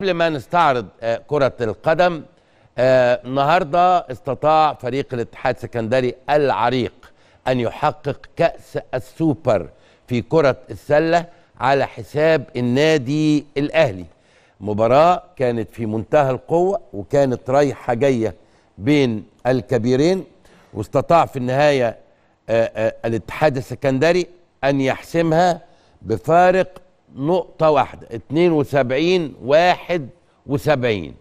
قبل ما نستعرض آه، كرة القدم آه، النهاردة استطاع فريق الاتحاد السكندري العريق أن يحقق كأس السوبر في كرة السلة على حساب النادي الأهلي مباراة كانت في منتهى القوة وكانت رايحة جاية بين الكبيرين واستطاع في النهاية آه، الاتحاد السكندري أن يحسمها بفارق نقطة واحدة 72 71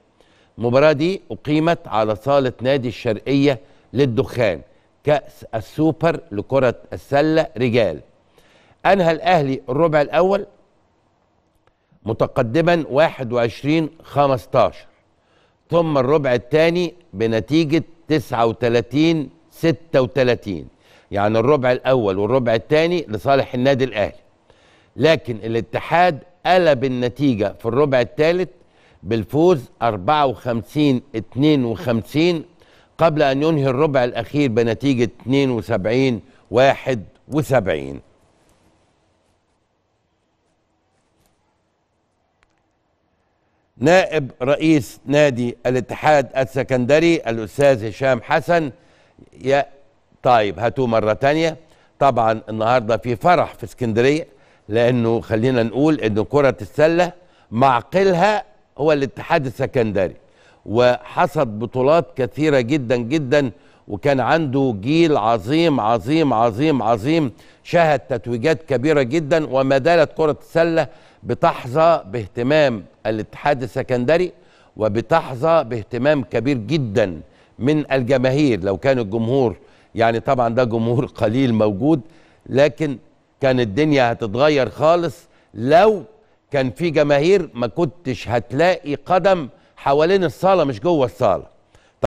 المباراة دي أقيمت على صالة نادي الشرقية للدخان كأس السوبر لكرة السلة رجال أنهى الأهلي الربع الأول متقدما 21 15 ثم الربع الثاني بنتيجة 39 36 يعني الربع الأول والربع الثاني لصالح النادي الأهلي لكن الاتحاد قلب النتيجة في الربع الثالث بالفوز 54 52 قبل أن ينهي الربع الأخير بنتيجة 72 71 نائب رئيس نادي الاتحاد السكندري الأستاذ هشام حسن يا طيب هاتوه مرة تانية طبعا النهاردة في فرح في اسكندرية لانه خلينا نقول ان كره السله معقلها هو الاتحاد السكندري وحصد بطولات كثيره جدا جدا وكان عنده جيل عظيم عظيم عظيم عظيم شهد تتويجات كبيره جدا وما زالت كره السله بتحظى باهتمام الاتحاد السكندري وبتحظى باهتمام كبير جدا من الجماهير لو كان الجمهور يعني طبعا ده جمهور قليل موجود لكن كان الدنيا هتتغير خالص لو كان في جماهير ما كنتش هتلاقي قدم حوالين الصاله مش جوه الصاله